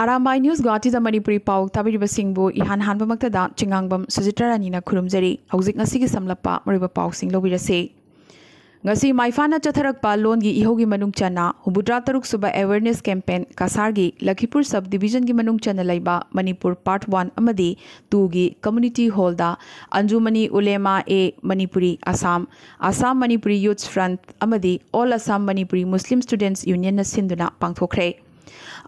आराम न्यूज गुवाहाटी मणिपुरी पाव तब इहान हान चिंगांग सुजित्रा रानी खुरमजरी समलप मरीब पासी माइफा चथरप लोन की इहो की मनु चना हूबुद्रा तरुक सुब एवेरनेस कैंपेन कसार की लखीपुर सब डिवीजन की मनु चना मणिपुर पार्ट वन टू की कम्युनिटी हॉल अंजुमनी उलेमा ए Manipuri Assam Assam Manipuri youth front all Assam Manipuri Muslim students union सिंधुना पाथोख्रे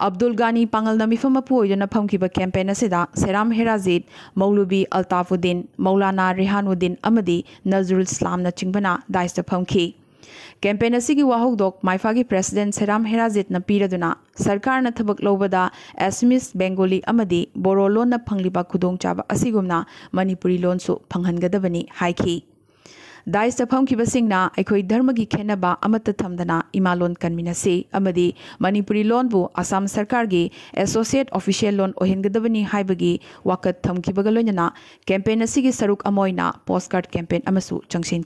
अब्दुल गानी पागल नमीफम फमकी कैंपेन से सेराम हेराजीद मौलूबी अल्ताफुद्दीन मौलाना रिहानुद्दीन नजरुल इस्लाम चिंबना दायित्व फमी कैंपेन वहदोक माइफा की प्रेसीडेंट सेराम हेराजीद पीरदना सरकार लौबद एसमीस बेंगोली बोरो लोन फंगली खुदचाब मनपुरी लोन फंगदबनी दाइस तफमी धर्म की खेनब थमदना इमा लोन कनमी मनपुरी लोन असम सरकार की एसोसीट ऑफिशियल लोन ओहगदबनी वक़त थमना कैंपेन सरुक पोस्ट कार्ड कैंपेन चंशन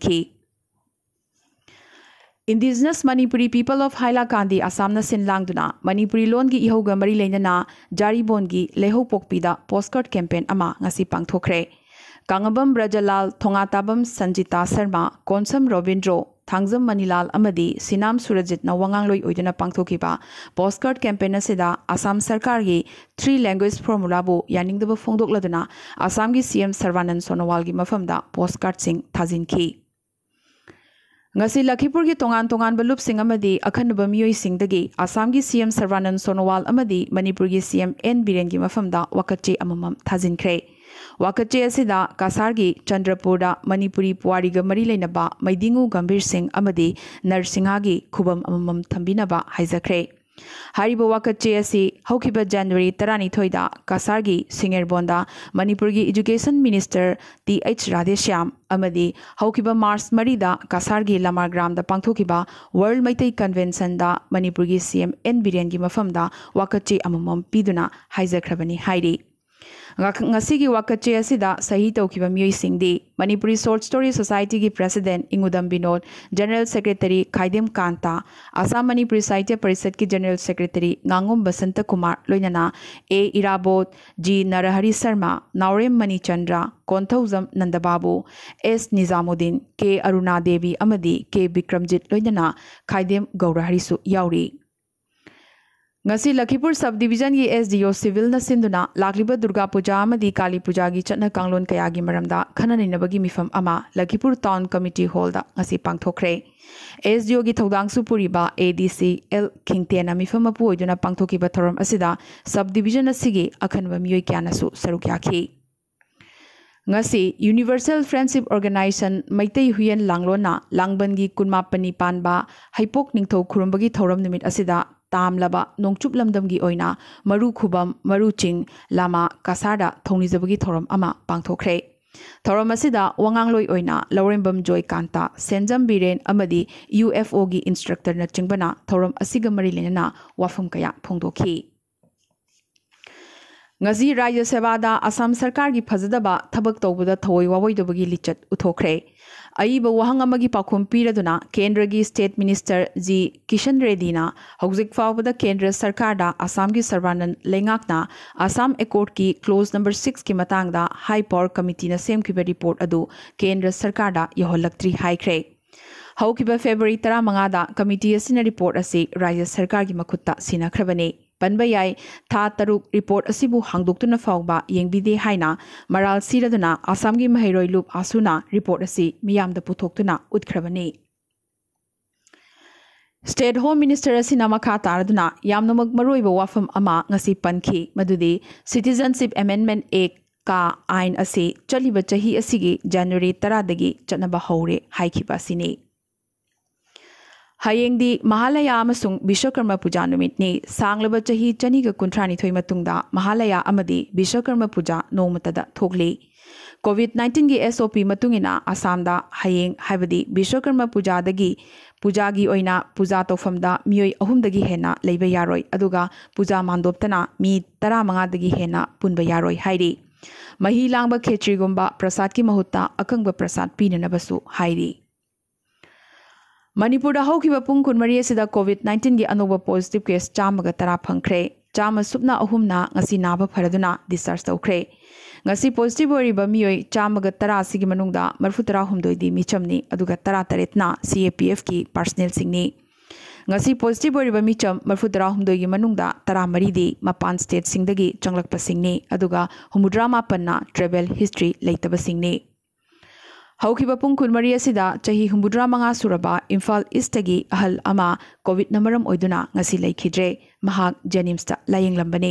indigenous Manipuri people of Hailakandi Assam सिन लादना मनपुरी लोन की इहग मरी लेना जारीबोन की लेह पोपीद पोस्ट कार्ड कैंपेन पाथोरें कांगबम ब्रजलाल थोंगाताबम संजिता शर्मा कौनसम रोविंद्रो थांगजम मनीलाल सिनाम सुरजित नवांगलोन पाथोब पोस्ट कैंपेन असम सरकार की थ्री लैंग्वेज फॉर्मूलाबू यानी असम की सीएम सर्वानंद सोनोवाल की मफम पोस्टकार्ड थाजी लखीपुर की तोान तोानब लूप अखनब मई असम की CM Sarbananda Sonowal Manipur CM N Biren की मफम वकचे अमम ꯋꯥꯀꯠꯆꯦ ꯑꯁꯤꯗ ꯀꯁꯥꯔꯒꯤ ꯆꯟꯗ꯭ꯔꯄꯨꯔꯗ ꯃꯅꯤꯄꯨꯔꯤ ꯄꯨꯋꯥꯔꯤꯒ ꯃꯔꯤ ꯂꯩꯅꯕ ꯃꯩꯗꯤꯡꯉꯨ ꯒꯝꯚꯤꯔ ꯁꯤꯡ ꯑꯃꯗꯤ ꯅꯔꯁꯤꯡꯍꯥꯒꯤ ꯈꯨꯕꯝ ꯑꯃꯃꯝ ꯊꯝꯕꯤꯅꯕ ꯍꯥꯏꯖꯈ꯭ꯔꯦ ꯍꯥꯏꯔꯤꯕ ꯋꯥꯀꯠꯆꯦ ꯑꯁꯤ ꯍꯧꯈꯤꯕ ꯖꯅꯋꯥꯔꯤ ꯇꯔꯥꯅꯤꯊꯣꯏꯗ ꯀꯁꯥꯔꯒꯤ ꯁꯤꯡꯒꯦꯔꯕꯣꯟꯗ ꯃꯅꯤꯄꯨꯔꯒꯤ education minister T H Radheshyam ꯑꯃꯗꯤ ꯍꯧꯈꯤꯕ ꯃꯥꯔꯁ ꯃꯔꯤꯗ ꯀꯁꯥꯔꯒꯤ ꯂꯃꯥꯒ꯭ꯔꯥꯝꯗ ꯄꯥꯡꯊꯣꯛꯈꯤꯕ ꯋꯥꯔꯜ ꯃꯩꯇꯩ ꯀꯟꯚꯦꯟꯁꯟꯗ ꯃꯅꯤꯄꯨꯔꯒꯤ ꯁꯤ ꯑꯦꯝ ꯑꯦꯟ ꯕꯤꯔꯦꯟꯒꯤ ꯃꯐꯝꯗ ꯋꯥꯀꯠꯆꯦ ꯑꯃꯃꯝ ꯄꯤꯗꯨꯅ ꯍꯥꯏꯖꯈ꯭ꯔꯕꯅꯤ ꯍꯥꯏꯔꯤ ꯉꯁꯤꯒꯤ ꯋꯥꯀꯠꯆꯦ ꯑꯁꯤꯗ ꯁꯍꯤ ꯇꯧꯈꯤꯕ ꯃꯤꯑꯣꯏꯁꯤꯡꯗꯤ ꯃꯅꯤꯄꯨꯔꯤ ꯁꯣꯔꯠ ꯁ꯭ꯇꯣꯔꯤ ꯁꯣꯁꯥꯏꯇꯤꯒꯤ president Ingudam Binod general secretary Khaidem Kanta Assam Manipuri Sahitya ꯄꯔꯤꯁꯠꯀꯤ ꯖꯦꯅꯔꯦꯜ ꯁꯦꯀ꯭ꯔꯦꯇꯔꯤ ꯉꯥꯉꯨꯝ ꯕꯁꯟꯇ ꯀꯨꯃꯥꯔ ꯂꯣꯏꯅꯅ A Irabot G Narahari Sharma Naorem Manichandra Konthoujam Nandababu S Nizamuddin K Aruna Devi ꯑꯃꯗꯤ ꯀꯦ ꯕꯤꯀ꯭ꯔꯝꯖꯤꯠ ꯂꯣꯏꯅꯅ ꯈꯥꯏꯗꯦꯝ ꯒꯧꯔꯍꯔꯤꯁꯨ ꯌꯥꯎꯔꯤ लखीपुर सब डिवीजन की एस डी ओ सिविल सिंधुना दुर्गा पूजा काली पूजा की चटना कांगलोन कया की मरम खन नई मीफम लखीपुर टाउन कमिटी हॉल पाथोखे एस डी ओ की थौदांसु पुरीब ए डी सी एल खिंगटेन मीफम मपून पाथोब थौरम सब डिवीजन की अखनब मई क्या सरुक याखी यूनिवर्सल फ्रेंडशिप ऑर्गेनाइजेशन मैतई हुयन लांगलोना लांगबन की कुनमापनी पानब हैपोक निथौ खुरुम की थौरम tamlaba nongchup lamdam gi oina maru khubam maru ching lama kasada thongni jabagi thoram ama pangthokre thoram asida wangangloi oina lawrembam joy kanta senjam biren amadi ufo gi instructor na chingbana thoram asiga mari lenana wafum kaya phongdokhi ngazi rajya seva da assam sarkar gi phajadaba thabak tawbada thawoi wawoi dobagi lichat uthokre ꯑꯏꯕ ꯋꯥꯍꯪ ꯑꯃꯒꯤ ꯄꯥꯎꯈꯨꯝ ꯄꯤꯔꯗꯨꯅ ꯀꯦꯟꯗ꯭ꯔꯒꯤ state minister G Kishan ꯔꯦꯗꯤꯅ ꯍꯧꯖꯤꯛ ꯐꯥꯎꯕꯗ ꯀꯦꯟꯗ꯭ꯔ ꯁꯔꯀꯥꯔꯗ ꯑꯁꯥꯝꯒꯤ ꯁꯔꯕꯥꯅꯟ ꯂꯩꯉꯥꯛꯅ ꯑꯁꯥꯝ ꯑꯦꯀꯣꯔꯠꯀꯤ ꯀ꯭ꯂꯣꯖ ꯅꯝꯕꯔ ꯁꯤꯛꯁꯀꯤ ꯃꯇꯥꯡꯗ ꯍꯥꯏ ꯄꯥꯋꯔ ꯀꯃꯤꯇꯤꯅ ꯁꯦꯝꯈꯤꯕ ꯔꯤꯄꯣꯔꯠ ꯑꯗꯨ ꯀꯦꯟꯗ꯭ꯔ ꯁꯔꯀꯥꯔꯗ ꯌꯧꯍꯜꯂꯛꯇ꯭ꯔꯤ ꯍꯥꯏꯈ꯭ꯔꯦ ꯍꯧꯈꯤꯕ ꯐꯦꯕ꯭ꯔꯨꯋꯥꯔꯤ ꯇꯔꯥꯃꯉꯥꯗ ꯀꯃꯤꯇꯤ ꯑꯁꯤꯅ ꯔꯤꯄꯣꯔꯠ ꯑꯁꯤ ꯔꯥꯖ꯭ꯌ ꯁꯔꯀꯥꯔꯒꯤ ꯃꯈꯨꯠꯇ ꯁꯤꯟꯅꯈ꯭ꯔꯕꯅꯤ ꯄꯟꯕ ꯌꯥꯏ ꯊꯥ ꯇꯔꯨꯛ ꯔꯤꯄꯣꯔꯠ ꯑꯁꯤꯕꯨ ꯍꯥꯡꯗꯣꯛꯇꯨꯅ ꯐꯥꯎꯕ ꯌꯦꯡꯕꯤꯗꯦ ꯍꯥꯏꯅ ꯃꯔꯥꯜ ꯁꯤꯔꯗꯨꯅ ꯑꯁꯥꯝꯒꯤ ꯃꯍꯩꯔꯣꯏ ꯂꯨꯞ ꯑꯁꯨꯅ ꯔꯤꯄꯣꯔꯠ ꯑꯁꯤ ꯃꯤꯌꯥꯝꯗ ꯄꯨꯊꯣꯛꯇꯨꯅ ꯎꯠꯈ꯭ꯔꯕꯅꯤ ꯁ꯭ꯇꯦꯠ ꯍꯣꯝ ꯃꯤꯅꯤꯁꯇꯔ ꯑꯁꯤꯅ ꯃꯈꯥ ꯇꯥꯔꯗꯨꯅ ꯌꯥꯝꯅꯃꯛ ꯃꯔꯨꯑꯣꯏꯕ ꯋꯥꯐꯝ ꯑꯃ ꯉꯁꯤ ꯄꯟꯈꯤ ꯃꯗꯨꯗꯤ ꯁꯤꯇꯤꯖꯟꯁꯤꯞ ꯑꯦꯃꯦꯟꯃꯦꯟ ꯑꯦꯛ ꯀꯥ ꯑꯥꯏꯟ ꯑꯁꯤ ꯆꯠꯂꯤꯕ ꯆꯍꯤ ꯑꯁꯤꯒꯤ ꯖꯅꯋꯥꯔꯤ ꯇꯔꯥꯗꯒꯤ ꯆꯠꯅꯕ ꯍꯧꯔꯦ ꯍꯥꯏꯈꯤꯕ ꯑꯁꯤꯅꯤ हयेंदी महालया विश्वकर्म पूजा नुमितने सांगलब चही चनीग कुंठ्रानीथ महालया विश्वकर्म पूजा नोमतद थोले कोविड नाइन्टीन की एस ओ पी असाम हयें विश्वकर्म पूजा पूजा की ओना पूजा तौफम मई अहम लेब या पूजा मांडोबना मी तरामगा हेना पुनब या मही लांग खेत्रीगुम प्रसाद की महुत्ता अकंग प्रसाद पीननबू मणिपुर होगी कुनमरी कोविड नाइन्टीन की अनोब पॉजिटिव केस चामग तरह फंख्रे चाम सूपना अहमना नाब फरदना डिस्चार्ज तौख्रे पोजिटिव मई चामग तरह से मरफू तरह हमदी मिचमनी तरह तरेतना सी ए पी एफ की पार्सनेल सिंगनी पॉजिटिव मिचम मरफू तरह हमदी तरह मरी मपान स्टेट सिंग चंगलप हमुद्रा मापन ट्रेवल हिस्ट्री लेतब सिंगनी ꯍꯧꯈꯤꯕ ꯄꯨꯡ ꯀꯨꯟꯃꯔꯤ ꯑꯁꯤꯗ ꯆꯍꯤ ꯍꯨꯝꯐꯨꯇꯔꯥ ꯃꯉꯥ ꯁꯨꯔꯕ ꯏꯝꯐꯥꯜ ꯏꯁꯇꯒꯤ ꯑꯍꯜ ꯑꯃ ꯀꯣꯚꯤꯗꯅ ꯃꯔꯝ ꯑꯣꯏꯗꯨꯅ ꯉꯁꯤ ꯂꯩꯈꯤꯗ꯭ꯔꯦ ꯃꯍꯥꯛ ꯖꯦꯅꯤꯝꯁꯇ ꯂꯥꯌꯦꯡꯂꯝꯕꯅꯤ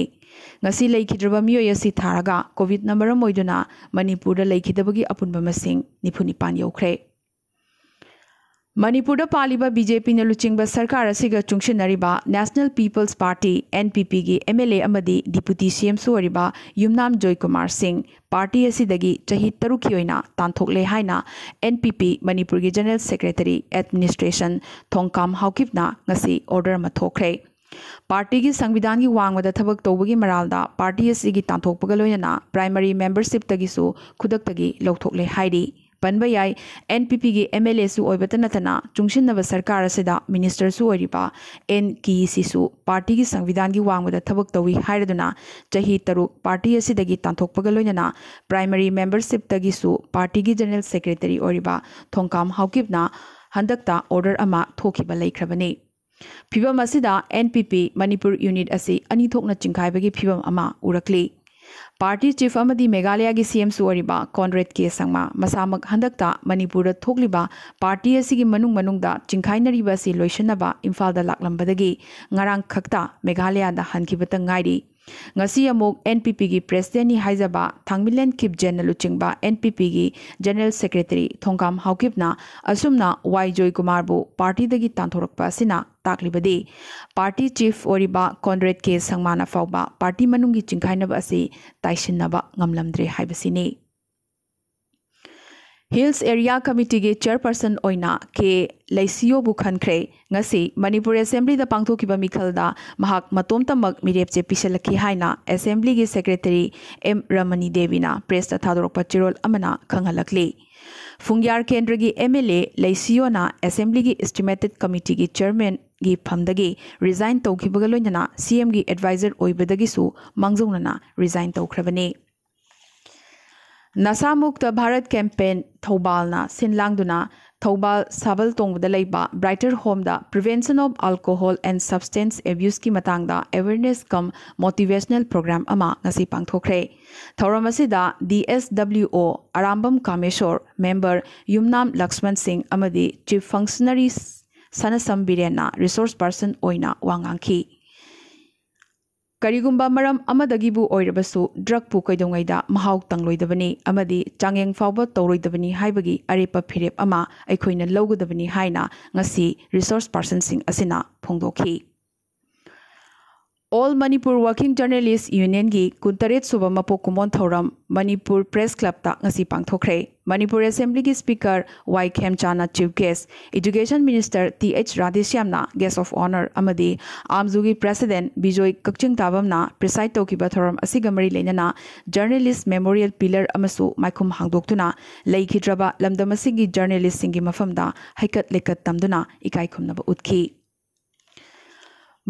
ꯉꯁꯤ ꯂꯩꯈꯤꯗ꯭ꯔꯕ ꯃꯤꯑꯣꯏ ꯑꯁꯤ ꯊꯥꯔꯒ ꯀꯣꯚꯤꯗꯅ ꯃꯔꯝ ꯑꯣꯏꯗꯨꯅ ꯃꯅꯤꯄꯨꯔꯗ ꯂꯩꯈꯤꯗꯕꯒꯤ ꯑꯄꯨꯟꯕ ꯃꯁꯤꯡ ꯅꯤꯐꯨ ꯅꯤꯄꯥꯟ ꯌꯧꯈ꯭ꯔꯦ ꯃꯅꯤꯄꯨꯔꯗ ꯄꯥꯜꯂꯤꯕ ꯕꯤ ꯖꯦ ꯄꯤꯅ ꯂꯨꯆꯤꯡꯕ ꯁꯔꯀꯥꯔ ꯑꯁꯤꯒ ꯆꯨꯡꯁꯤꯟꯅꯔꯤꯕ national people's party N P ꯄꯤꯒꯤ ꯑꯦꯝ ꯑꯦꯜ ꯑꯦ ꯑꯃꯗꯤ ꯗꯤꯄꯨꯇꯤ ꯁꯤ ꯑꯦꯝꯁꯨ ꯑꯣꯏꯔꯤꯕ ꯌꯨꯝꯅꯥꯝ ꯖꯣꯏꯀꯨꯃꯥꯔ ꯁꯤꯡ ꯄꯥꯔꯇꯤ ꯑꯁꯤꯗꯒꯤ ꯆꯍꯤ ꯇꯔꯨꯛꯀꯤ ꯑꯣꯏꯅ ꯇꯥꯟꯊꯣꯛꯂꯦ ꯍꯥꯏꯅ ꯑꯦꯟ ꯄꯤ ꯄꯤ ꯃꯅꯤꯄꯨꯔꯒꯤ ꯖꯦꯅꯔꯦꯜ ꯁꯦꯀ꯭ꯔꯦꯇꯔꯤ ꯑꯦꯗꯃꯤꯅꯤꯁꯇ꯭ꯔꯦꯁꯟ ꯊꯣꯡꯀꯥꯝ ꯍꯥꯎꯀꯤꯞꯅ ꯉꯁꯤ ꯑꯣꯔꯗꯔ ꯑꯃ ꯊꯣꯛꯈ꯭ꯔꯦ ꯄꯥꯔꯇꯤꯒꯤ ꯁꯪꯕꯤꯙꯥꯟꯒꯤ ꯋꯥꯡꯃꯗ ꯊꯕꯛ ꯇꯧꯕꯒꯤ ꯃꯔꯥꯜꯗ ꯄꯥꯔꯇꯤ ꯑꯁꯤꯒꯤ ꯇꯥꯟꯊꯣꯛꯄꯒ ꯂꯣꯏꯅꯅ ꯄ꯭ꯔꯥꯏꯃꯔꯤ ꯃꯦꯝꯕꯔꯁꯤꯞꯇꯒꯤꯁꯨ ꯈꯨꯗꯛꯇꯒꯤ ꯂꯧꯊꯣꯛꯂꯦ ꯍꯥꯏꯔꯤ पनब याय एन पी पी की एम एल एसूत नतना चुशिव सरकार से मिनीस्टरसूब एन के सिसु पार्टी की संविधान की वाद तौ तभी चाह तरुक पार्टी असीदी तथोपना प्राइमरी मेम्बरशिप पार्टी की जनरल सेक्रेटरी थोकाम हाउकीबना ऑर्डर थोखिब लेख्रबने फीवी N P P Manipur unit अनी चिंखाब की फीवम उरक्ली ꯄꯥꯔꯇꯤ ꯆꯤꯐ ꯑꯃꯗꯤ ꯃꯦꯘꯥꯂꯌꯥꯒꯤ ꯁꯤ ꯑꯦꯝꯁꯨ ꯑꯣꯏꯔꯤꯕ ꯀꯣꯟꯔꯦꯗ ꯀꯦ ꯁꯪꯃꯥ ꯃꯁꯥꯃꯛ ꯍꯟꯗꯛꯇ ꯃꯅꯤꯄꯨꯔꯗ ꯊꯣꯛꯂꯤꯕ ꯄꯥꯔꯇꯤ ꯑꯁꯤꯒꯤ ꯃꯅꯨꯡ ꯃꯅꯨꯡꯗ ꯆꯤꯡꯈꯥꯏꯅꯔꯤꯕ ꯑꯁꯤ ꯂꯣꯏꯁꯤꯟꯅꯕ ꯏꯝꯐꯥꯜꯗ ꯂꯥꯛꯂꯝꯕꯗꯒꯤ ꯉꯔꯥꯡ ꯈꯛꯇ ꯃꯦꯘꯥꯂꯌꯥꯗ ꯍꯟꯈꯤꯕꯇ ꯉꯥꯏꯔꯤ एन पी पी की प्रेसीडें हाजब थामीलें खिपजें लुचिब एन पी पी की जनरल सेक्रेटरी थोकाम हाउकीबना असमना वाई जोय कुमार पार्टी तथोरपे पार्टी चीफ होब कॉन्द्रेट के संगमा फाउब पार्टी मनु की चिंखाइनब हिल्स एरिया कमिटी के चेयरपर्सन ओना के लेसीयो बुखनख्रे मणिपुर असेंबली पाथोद मतम तम मेरेपचे पीछे असेंबली की सेक्रेटरी एम रमनी देवीना प्रेस थादरप चेरोल खल फुंगयार केंद्र की एम एल एसीयोना असेंबली की इस्टिमेटेड कमिटी की चेयरमें की फमदगी रिजाइन तौब लोनना एम की एडवाइजर होना रिजाइन तौख्रबनी नसा मुक्त भारत कैंपेन थौबालना सिनलांगदुना थौबाल सबल तोंगदा लैबा ब्राइटर होमदा prevention of alcohol and substance abuse की मतांगदा अवेयरनेस कम मोटिवेशनल प्रोग्राम अमा नसी पांगथोखरे थौरमसिदा DSWO Arambam Kameshwar member Yumnam Laxman Singh अमदी chief functionary Sanasam बिरेना रिसोर्स पर्सन ओइना वांगांखी karigumba maram amadagi bu oirabasu drug pu kaidongaida mahau tangloidabani amadi changeng fawba toroidabani haibagi arepa phirep ama aikhoina logudabani haina ngasi resource person sing asina phongdokhi all Manipur working journalist union की कुंतरेत सूब मपो कुमोन थौरम Manipur press club तासी पांथोखे Manipur assembly की speaker Y खेम चाना chief guest education minister T H Radheshyam guest of honour आमजुगी प्रेसिडेंट विजय कक्चिंग ताबमना प्रिसाइड तौर तो थौरम अगमरी लेना जर्नलिस्ट मेमोरियल पीलर माखुम हादोना जर्नलिस्ट की मफम हेकत लेकत तमदना इकाई खुमब उत्खी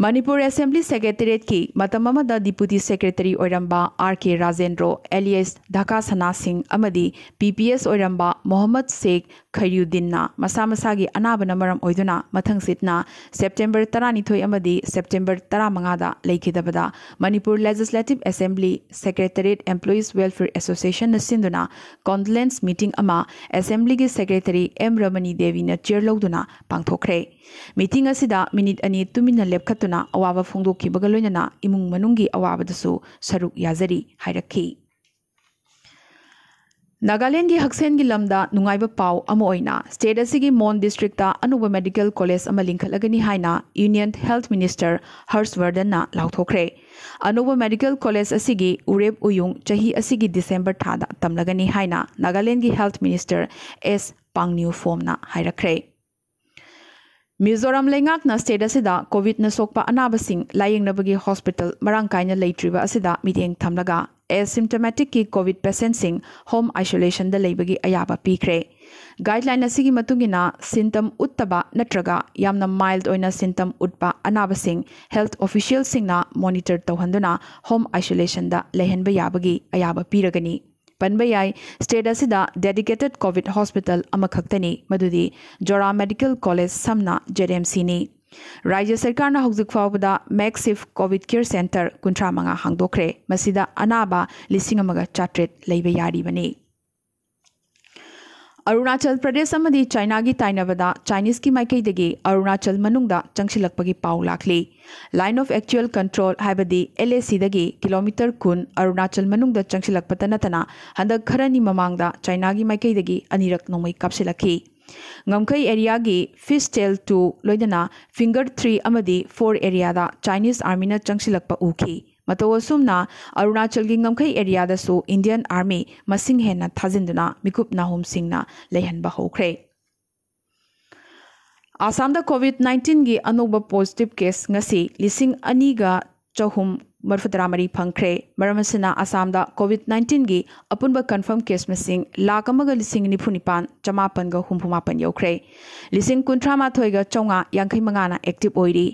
मणिपुर असेंबली सेक्रेटरीट की मतम डिप्यूटी सेक्रेटरी ओरंबा आर के राजेंद्रो एलियस धका सना सिंह पी पीपीएस ओरंबा मोहम्मद शेख खैरुद्दीन मसा मसा की अनाब मरम ओइदुना मथंग सिटना सेप्टेम्बर तरानिथोय अमदी September Manipur legislative assembly secretariat employees welfare association सिंदुना कॉन्डोलेंस मीटिंग अमा असेंबली की सेक्रेटरी एम रमनी देवी ने चेयर लौदना पांगथोखरे मीटिंग मिनट अनी तुम्हें लेपखना अवाब फोंदोंग लोन इमुंग अवाबदू सरु याजरी नागालेंगे हक्सें लम नाइब पाओं स्टेट अगर मोन डिस्ट्रिक्ट अनुब मेडिकल कॉलेज लिंखलगनी है यूनियन हेल्थ मिनीस्टर हर्षवर्धन लाथोखे अनुब मेडिकल कॉलेज उरेब उयुंग चही दिसेंबर था तमलगनी है नागालेंगे हेल्थ मिनीस्टर एस पांग्यू फोमना है ꯃꯤꯖꯣꯔꯥꯝ ꯂꯩꯉꯥꯛꯅ ꯁ꯭ꯇꯦꯠ ꯑꯁꯤꯗ ꯀꯣꯚꯤꯗꯅ ꯁꯣꯛꯄ ꯑꯅꯥꯕꯁꯤꯡ ꯂꯥꯌꯦꯡꯅꯕꯒꯤ ꯍꯣꯁꯄꯤꯇꯥꯜ ꯃꯔꯥꯡ ꯀꯥꯏꯅ ꯂꯩꯇ꯭ꯔꯤꯕ ꯑꯁꯤꯗ ꯃꯤꯠꯌꯦꯡ ꯊꯝꯂꯒ ꯑꯦꯁꯤꯝꯇꯣꯃꯦꯇꯤꯛꯀꯤ ꯀꯣꯚꯤꯗ ꯄꯦꯁꯦꯟꯁꯤꯡ ꯍꯣꯝ ꯑꯥꯏꯁꯣꯂꯦꯁꯟꯗ ꯂꯩꯕꯒꯤ ꯑꯌꯥꯕ ꯄꯤꯈ꯭ꯔꯦ ꯒꯥꯏꯗꯂꯥꯏꯟ ꯑꯁꯤꯒꯤ ꯃꯇꯨꯡꯏꯟꯅ ꯁꯤꯟꯇꯝ ꯎꯠꯇꯕ ꯅꯠꯇ꯭ꯔꯒ ꯌꯥꯝꯅ ꯃꯥꯏꯜ ꯑꯣꯏꯅ ꯁꯤꯟꯇꯝ ꯎꯠꯄ ꯑꯅꯥꯕꯁꯤꯡ ꯍꯦꯜꯊ ꯑꯣꯐꯤꯁꯤꯌꯦꯜꯁꯤꯡꯅ ꯃꯣꯅꯤꯇꯔ ꯇꯧꯍꯟꯗꯨꯅ ꯍꯣꯝ ꯑꯥꯏꯁꯣꯂꯦꯁꯟꯗ ꯂꯩꯍꯟꯕ ꯌꯥꯕꯒꯤ ꯑꯌꯥꯕ ꯄꯤꯔꯒꯅꯤ ꯄꯟꯕ ꯌꯥꯏ ꯁ꯭ꯇꯦꯠ ꯑꯁꯤꯗ ꯗꯦꯗꯤꯀꯦꯇꯦꯠ ꯀꯣꯚꯤꯗ ꯍꯣꯁꯄꯤꯇꯥꯜ ꯑꯃꯈꯛꯇꯅꯤ ꯃꯗꯨꯗꯤ ꯖꯣꯔꯥ ꯃꯦꯗꯤꯀꯦꯜ ꯀꯣꯂꯦꯖ ꯁꯝꯅ ꯖꯦꯗꯦꯝꯁꯤꯅꯤ ꯔꯥꯖ꯭ꯌ ꯁꯔꯀꯥꯔꯅ ꯍꯧꯖꯤꯛ ꯐꯥꯎꯕꯗ ꯃꯦꯛꯁꯤꯐ ꯀꯣꯚꯤꯗ ꯀꯦꯌꯔ ꯁꯦꯟꯇꯔ ꯀꯨꯟꯊ꯭ꯔꯥ ꯃꯉꯥ ꯍꯥꯡꯗꯣꯛꯈ꯭ꯔꯦ ꯃꯁꯤꯗ ꯑꯅꯥꯕ ꯂꯤꯁꯤꯡ ꯑꯃꯒ ꯆꯥꯇ꯭ꯔꯦꯠ ꯂꯩꯕ ꯌꯥꯔꯤꯕꯅꯤ अरुणाचल प्रदेश अमी चाइना की तैनाद चाइनीस की माइक माइदे अरुणाचल चंशीलपी पा लाखे लाइन ऑफ एक्चुअल कंट्रोल है एल ए सिदे किलोमीटर कून अरुणाचल चंशीलपत नतना हंदक खर ममांग चाइना की माइदे अनीरक नोमी कापसी गमखई एरिया फिश टेल टू लोना finger three four area Chinese army चंशीलप उ मतोसुमना अरुणाचल की गमखई एरिया इंडियन आर्मी मसिंग हेन थाजिंदुना मिकुप नाहुम सिंह लेहन हौख्रे आसाम कोविड नाइन्टीन की अनोब पॉजिटिव केस लिसिंग अनीगा चहुम ꯃꯔꯐꯨꯇꯔꯥꯃꯔꯤ ꯐꯪꯈ꯭ꯔꯦ ꯃꯔꯝ ꯑꯁꯤꯅ ꯑꯁꯥꯝꯗ ꯀꯣꯚꯤꯗ ꯅꯥꯏꯟꯇꯤꯟꯒꯤ ꯑꯄꯨꯟꯕ ꯀꯟꯐꯔꯝ ꯀꯦꯁ ꯃꯁꯤꯡ ꯂꯥꯈ ꯑꯃꯒ ꯂꯤꯁꯤꯡ ꯅꯤꯐꯨ ꯅꯤꯄꯥꯟ ꯆꯃꯥꯄꯟꯒ ꯍꯨꯝꯐꯨ ꯃꯥꯄꯟ ꯌꯧꯈ꯭ꯔꯦ ꯂꯤꯁꯤꯡ ꯀꯨꯟꯊ꯭ꯔꯥꯃꯥꯊꯣꯏꯒ ꯆꯥꯝꯃꯉꯥ ꯌꯥꯡꯈꯩ ꯃꯉꯥꯅ ꯑꯦꯛꯇꯤꯚ ꯑꯣꯏꯔꯤ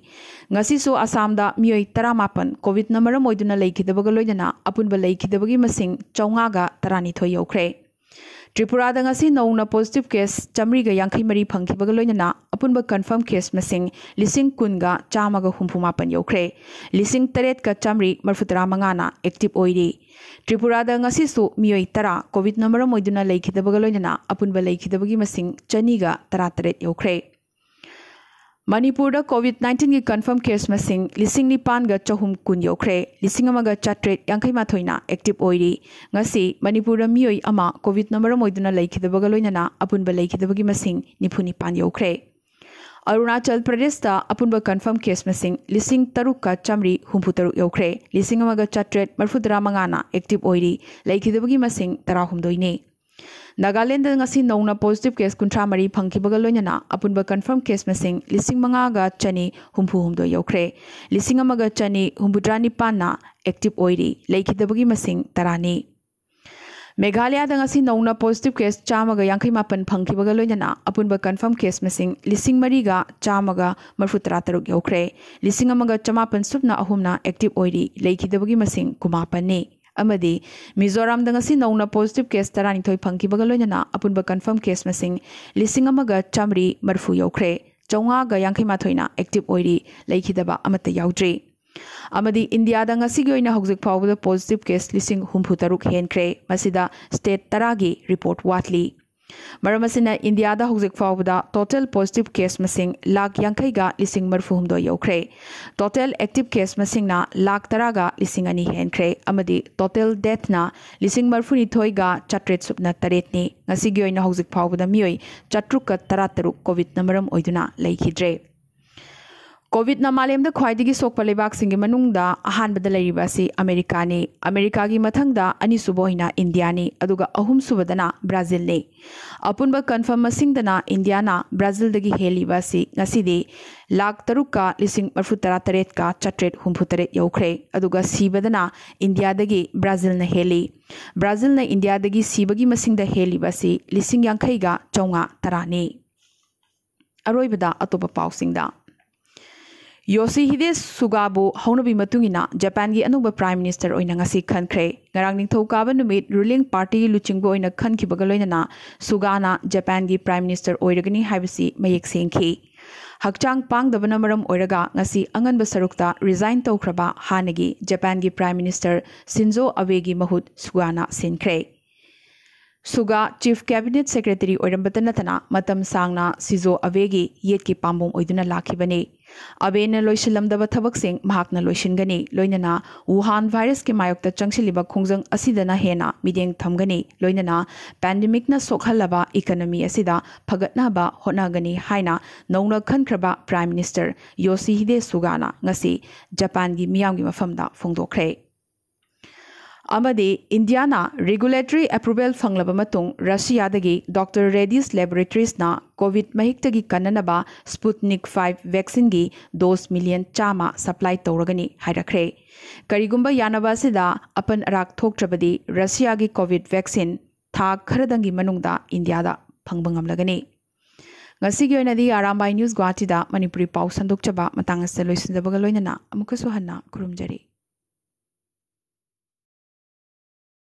ꯉꯁꯤꯁꯨ ꯑꯁꯥꯝꯗ ꯃꯤꯑꯣꯏ ꯇꯔꯥꯃꯥꯄꯟ ꯀꯣꯚꯤꯗꯅ ꯃꯔꯝ ꯑꯣꯏꯗꯨꯅ ꯂꯩꯈꯤꯗꯕꯒ ꯂꯣꯏꯅꯅ ꯑꯄꯨꯟꯕ ꯂꯩꯈꯤꯗꯕꯒꯤ ꯃꯁꯤꯡ ꯆꯥꯝꯃꯉꯥꯒ ꯇꯔꯥꯅꯤꯊꯣꯏ ꯌꯧꯈ꯭ꯔꯦ त्रिपुराद नौना पॉजिटिव केस चमरीग यांखी मरी फंगीबग कन्फर्म केस मसिंग लिसिंग कुनगा चामग हुम्फु मापन यौख्रे लिसिंग तरेत का चमरी मरफुतरा मंगाना एक्टिव ओइरी त्रिपुराद मियोय तरा कोविड नंबर मोइदुना लेखिदबग लोनना अपुनब लेखिदबगी मसिंग मणिपुर कोविड नाइन्टीन की कन्फर्म केस मसिंग लिसिंग निपानग चहुम कुन यौख्रे लिंग अमग चाट्रेट यांखैमाथोइना एक्टिव ओइरि ngasi manipur miyoi ama covid number moiduna laikhidabaga निपान apunba अरुणाचल प्रदेश अपुब कन्फर्म केस लिंग तरुक चमरी हूफु तरुक यौख्रे लिंग चाट्रेट मरफुद्रा मंगा एक्टिव होगी तरहुदने नागालैंड नागालेंद नौना पॉजिटिव केस कुंथ्रा मरी फंगीब लोना अपुब कन्फर्म केस मसिंग लिसिंग मंगा चनी हुंफु हुम यौख्रे लिसिंग अमग चनी हुंबुद्रा निपाना एक्टिव ओरीबी मसिंग तरानी मेघालय नौना पॉजिटिव केस चामग यांखमापन फंगीब लोना अपुब कन्फर्म केस मसिंग लिसिंग मरीग चामग मरफुतरातरुक यौख्रे लिसिंग अमग चमापन सूपना अहमना एक्टिव ओरीबी मसिंग कुमापन नी मिजोराम नौना पॉजिटिव केस तर फंगीब अपुब कन्फर्म केस मिंग लिंग चामी मरफू यौख्रे चौंगाईमाथना एक्टिव होद्रे इंडिया फाव पॉजिटिव केस लिंग हूं तरुक हेंख्रे स्टेट तरह की रिपोर्ट वाटली मरमसिन इंडिया होजिक फाउद टोटल पॉजिटिव केस मसिंग लाख यांखा लिंग मरफूहद यौख्रे टोटल एक्टिव केस मसिंग लाख तरह लिंग अनीख्रे टोटल डेथ ना लिंग मरफुनीथोगा चट्रे सूपन तरटनी होजिक फाउद मई चतुक तरह तरुक कोविड नमरम ना ꯀꯣꯚꯤꯗꯅ ꯃꯥꯂꯦꯝꯗ ꯈ꯭ꯋꯥꯏꯗꯒꯤ ꯁꯣꯛꯄ ꯂꯩꯕꯥꯛꯁꯤꯡꯒꯤ ꯃꯅꯨꯡꯗ ꯑꯍꯥꯟꯕꯗ ꯂꯩꯔꯤꯕ ꯑꯁꯤ ꯑꯃꯦꯔꯤꯀꯥꯅꯤ ꯑꯃꯦꯔꯤꯀꯥꯒꯤ ꯃꯊꯪꯗ ꯑꯅꯤꯁꯨꯕ ꯑꯣꯏꯅ ꯏꯟꯗꯤꯌꯥꯅꯤ ꯑꯗꯨꯒ ꯑꯍꯨꯝꯁꯨꯕꯗꯅ ꯕ꯭ꯔꯥꯖꯤꯜꯅꯤ ꯑꯄꯨꯟꯕ ꯀꯟꯐꯔꯝ ꯃꯁꯤꯡꯗꯅ ꯏꯟꯗꯤꯌꯥꯅ ꯕ꯭ꯔꯥꯖꯤꯜꯗꯒꯤ ꯍꯦꯜꯂꯤꯕ ꯑꯁꯤ ꯉꯁꯤꯗꯤ ꯂꯥꯛ ꯇꯔꯨꯛꯀ ꯂꯤꯁꯤꯡ ꯃꯔꯐꯨ ꯇꯔꯥ ꯇꯔꯦꯠꯀ ꯆꯥꯇ꯭ꯔꯦꯠ ꯍꯨꯝꯐꯨ ꯇꯔꯦꯠ ꯌꯧꯈ꯭ꯔꯦ ꯑꯗꯨꯒ ꯁꯤꯕꯗꯅ ꯏꯟꯗꯤꯌꯥꯗꯒꯤ ꯕ꯭ꯔꯥꯖꯤꯜꯅ ꯍꯦꯜꯂꯤ ꯕ꯭ꯔꯥꯖꯤꯜꯅ ꯏꯟꯗꯤꯌꯥꯗꯒꯤ ꯁꯤꯕꯒꯤ ꯃꯁꯤꯡꯗ ꯍꯦꯜꯂꯤꯕ ꯑꯁꯤ ꯂꯤꯁꯤꯡ ꯌꯥꯡꯈꯩꯒ ꯆꯥꯝꯃꯉꯥ ꯇꯔꯥꯅꯤ ꯑꯔꯣꯏꯕꯗ ꯑꯇꯣꯞꯄ ꯄꯥꯎꯁꯤꯡꯗ योशीहिदे सुगाबु हौनबी जपान की अनुब प्राइम मिनिस्टर खनख्रे गराब नुमित रूलिंग पार्टी लुचिंग खनना सुगाना जपान की प्राइम मिनिस्टर होगनी मयी हचांग पादगा अगनब सरुक रिजाइन तौर हाने की जपान की प्राइम मिनिस्टर सिंजो अबे की महुत सुगाना सिंख्रे सुगा चीफ कैबिनेट सेक्रेटरी ओरबदनतना सांगना सिजो अवेगी येट की पाबों ओदना लाखने अवेन लोशनगने लोना वुहान वायरस के मायोग चंसीब खोजना हेना मदें थमगने लोना पेंडेमिक सोखल इकोनमी असद फगटनाब होने नौना खनख्रब प्राइम मिनीस्टर योसीहिदे सुगाना जपान की मियाम की मफम ꯑꯃꯗꯤ ꯏꯟꯗꯤꯌꯥꯅ ꯔꯤꯒꯨꯂꯦꯇꯔꯤ ꯑꯦꯄ꯭ꯔꯨꯚꯦꯜ ꯐꯪꯂꯕ ꯃꯇꯨꯡ ꯔꯁꯤꯌꯥꯗꯒꯤ ꯗꯣꯛꯇꯔ ꯔꯦꯗꯤꯁ ꯂꯦꯕꯣꯔꯦꯇꯔꯤꯁꯅ ꯀꯣꯚꯤꯗ ꯃꯍꯤꯛꯇꯒꯤ ꯀꯟꯅꯅꯕ ꯁ꯭ꯄꯨꯠꯅꯤꯛ ꯐꯥꯏꯚ ꯚꯦꯛꯁꯤꯟꯒꯤ ꯗꯣꯁ ꯃꯤꯂꯤꯌꯟ ꯆꯥꯝꯃ ꯁꯄ꯭ꯂꯥꯏ ꯇꯧꯔꯒꯅꯤ ꯍꯥꯏꯔꯛꯈ꯭ꯔꯦ ꯀꯔꯤꯒꯨꯝꯕ ꯌꯥꯅꯕ ꯑꯁꯤꯗ ꯑꯄꯟ ꯑꯔꯥꯛ ꯊꯣꯛꯇ꯭ꯔꯕꯗꯤ ꯔꯁꯤꯌꯥꯒꯤ ꯀꯣꯚꯤꯗ ꯚꯦꯛꯁꯤꯟ ꯊꯥ ꯈꯔꯗꯪꯒꯤ ꯃꯅꯨꯡꯗ ꯏꯟꯗꯤꯌꯥꯗ ꯐꯪꯕ ꯉꯝꯂꯒꯅꯤ ꯉꯁꯤꯒꯤ ꯑꯣꯏꯅꯗꯤ ꯑꯔꯥꯝꯕꯥꯏ ꯅ꯭ꯌꯨꯁ ꯒꯨꯋꯥꯍꯥꯇꯤꯗ ꯃꯅꯤꯄꯨꯔꯤ ꯄꯥꯎ ꯁꯟꯗꯣꯛꯆꯕ ꯃꯇꯥꯡ ꯑꯁꯤꯗ ꯂꯣꯏꯁꯤꯟꯖꯕꯒ ꯂꯣꯏꯅꯅ ꯑꯃꯨꯛꯀꯁꯨ ꯍꯟꯅ ꯈꯨꯔꯨꯝꯖꯔꯤ